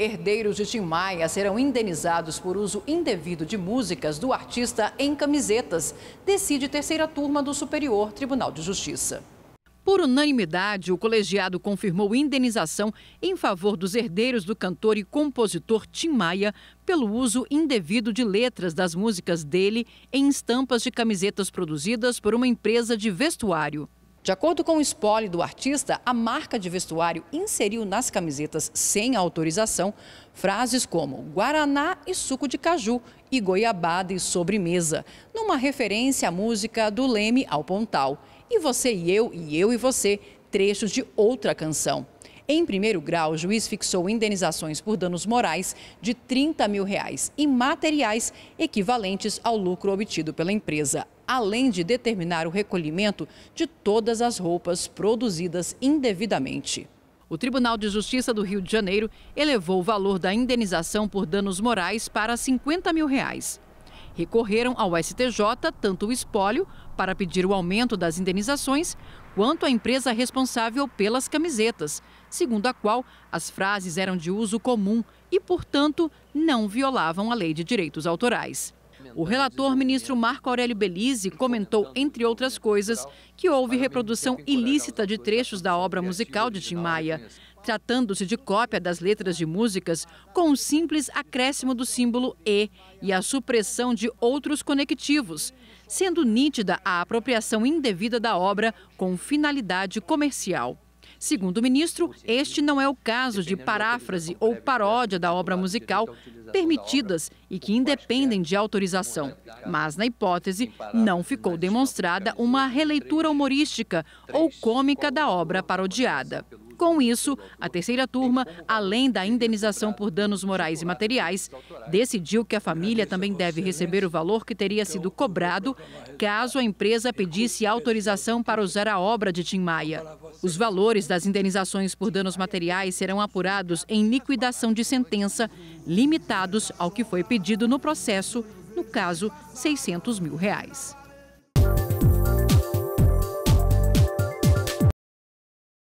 Herdeiros de Tim Maia serão indenizados por uso indevido de músicas do artista em camisetas, decide terceira turma do Superior Tribunal de Justiça. Por unanimidade, o colegiado confirmou indenização em favor dos herdeiros do cantor e compositor Tim Maia pelo uso indevido de letras das músicas dele em estampas de camisetas produzidas por uma empresa de vestuário. De acordo com o spoiler do artista, a marca de vestuário inseriu nas camisetas sem autorização frases como Guaraná e suco de caju e goiabada e sobremesa, numa referência à música do Leme ao Pontal. E você e eu, e eu e você, trechos de outra canção. Em primeiro grau, o juiz fixou indenizações por danos morais de 30 mil reais e materiais equivalentes ao lucro obtido pela empresa, além de determinar o recolhimento de todas as roupas produzidas indevidamente. O Tribunal de Justiça do Rio de Janeiro elevou o valor da indenização por danos morais para 50 mil reais recorreram ao STJ tanto o espólio, para pedir o aumento das indenizações, quanto a empresa responsável pelas camisetas, segundo a qual as frases eram de uso comum e, portanto, não violavam a lei de direitos autorais. O relator ministro Marco Aurélio Belize comentou, entre outras coisas, que houve reprodução ilícita de trechos da obra musical de Tim Maia tratando-se de cópia das letras de músicas com um simples acréscimo do símbolo E e a supressão de outros conectivos, sendo nítida a apropriação indevida da obra com finalidade comercial. Segundo o ministro, este não é o caso de paráfrase ou paródia da obra musical permitidas e que independem de autorização. Mas, na hipótese, não ficou demonstrada uma releitura humorística ou cômica da obra parodiada. Com isso, a terceira turma, além da indenização por danos morais e materiais, decidiu que a família também deve receber o valor que teria sido cobrado caso a empresa pedisse autorização para usar a obra de Tim Maia. Os valores das indenizações por danos materiais serão apurados em liquidação de sentença, limitados ao que foi pedido no processo, no caso, 600 mil reais.